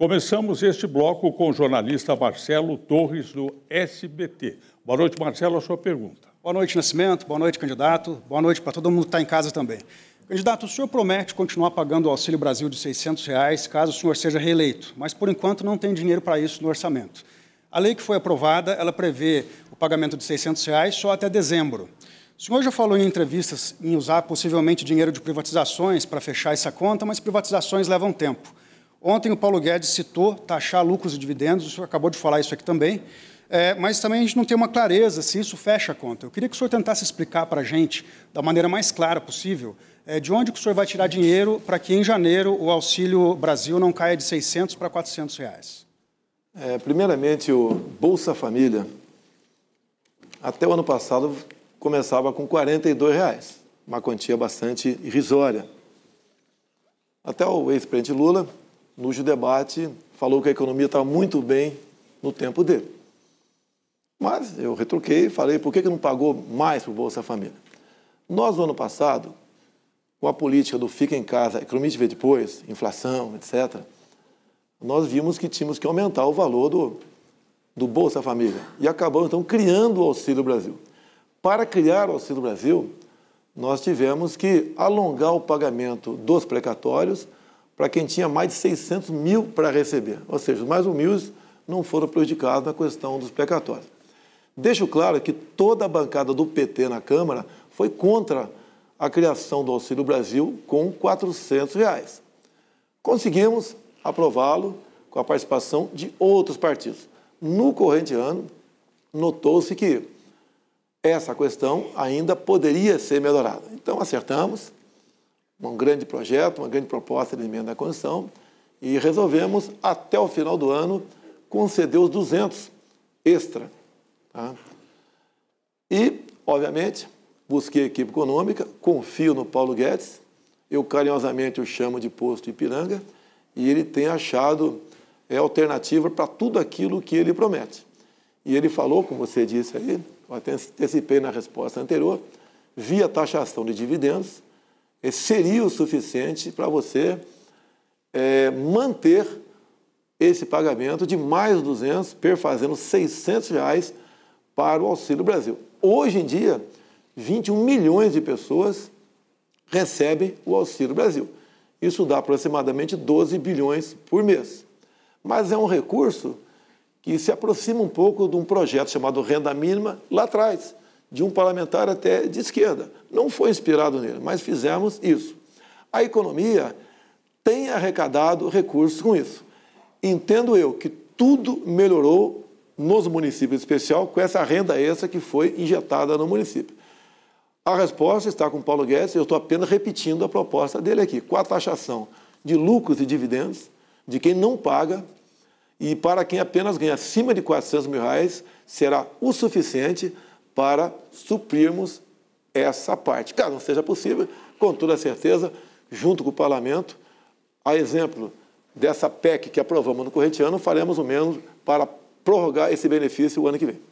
Começamos este bloco com o jornalista Marcelo Torres, do SBT. Boa noite, Marcelo, a sua pergunta. Boa noite, Nascimento. Boa noite, candidato. Boa noite para todo mundo que está em casa também. Candidato, o senhor promete continuar pagando o Auxílio Brasil de R$ reais caso o senhor seja reeleito, mas por enquanto não tem dinheiro para isso no orçamento. A lei que foi aprovada, ela prevê o pagamento de R$ reais só até dezembro. O senhor já falou em entrevistas em usar possivelmente dinheiro de privatizações para fechar essa conta, mas privatizações levam tempo. Ontem o Paulo Guedes citou taxar lucros e dividendos, o senhor acabou de falar isso aqui também, é, mas também a gente não tem uma clareza se isso fecha a conta. Eu queria que o senhor tentasse explicar para a gente, da maneira mais clara possível, é, de onde o senhor vai tirar dinheiro para que em janeiro o Auxílio Brasil não caia de 600 para 400 reais. É, primeiramente, o Bolsa Família, até o ano passado, começava com R$ reais, uma quantia bastante irrisória. Até o ex-presidente Lula no debate falou que a economia estava tá muito bem no tempo dele. Mas eu retruquei e falei, por que, que não pagou mais para o Bolsa Família? Nós, no ano passado, com a política do fica em casa, economia de vê depois, inflação, etc., nós vimos que tínhamos que aumentar o valor do, do Bolsa Família. E acabamos, então, criando o Auxílio Brasil. Para criar o Auxílio Brasil, nós tivemos que alongar o pagamento dos precatórios para quem tinha mais de 600 mil para receber. Ou seja, os mais humildes não foram prejudicados na questão dos precatórios. Deixo claro que toda a bancada do PT na Câmara foi contra a criação do Auxílio Brasil com R$ 400. Reais. Conseguimos aprová-lo com a participação de outros partidos. No corrente ano, notou-se que essa questão ainda poderia ser melhorada. Então, acertamos, um grande projeto, uma grande proposta de emenda à Constituição, e resolvemos, até o final do ano, conceder os 200 extra. Tá? E, obviamente, busquei a equipe econômica, confio no Paulo Guedes, eu carinhosamente o chamo de posto Ipiranga, e ele tem achado é, alternativa para tudo aquilo que ele promete. E ele falou, como você disse aí, eu até antecipei na resposta anterior, via taxação de dividendos, eh, seria o suficiente para você é, manter esse pagamento de mais 200, perfazendo 600 reais para o Auxílio Brasil. Hoje em dia, 21 milhões de pessoas recebem o Auxílio Brasil. Isso dá aproximadamente 12 bilhões por mês. Mas é um recurso que se aproxima um pouco de um projeto chamado Renda Mínima lá atrás, de um parlamentar até de esquerda. Não foi inspirado nele, mas fizemos isso. A economia tem arrecadado recursos com isso. Entendo eu que tudo melhorou nos municípios, em especial com essa renda extra que foi injetada no município. A resposta está com o Paulo Guedes, eu estou apenas repetindo a proposta dele aqui, com a taxação de lucros e dividendos de quem não paga e para quem apenas ganha acima de 400 mil reais será o suficiente para suprirmos essa parte. Caso não seja possível, com toda certeza, junto com o parlamento, a exemplo dessa PEC que aprovamos no corrente ano, faremos o mesmo para prorrogar esse benefício o ano que vem.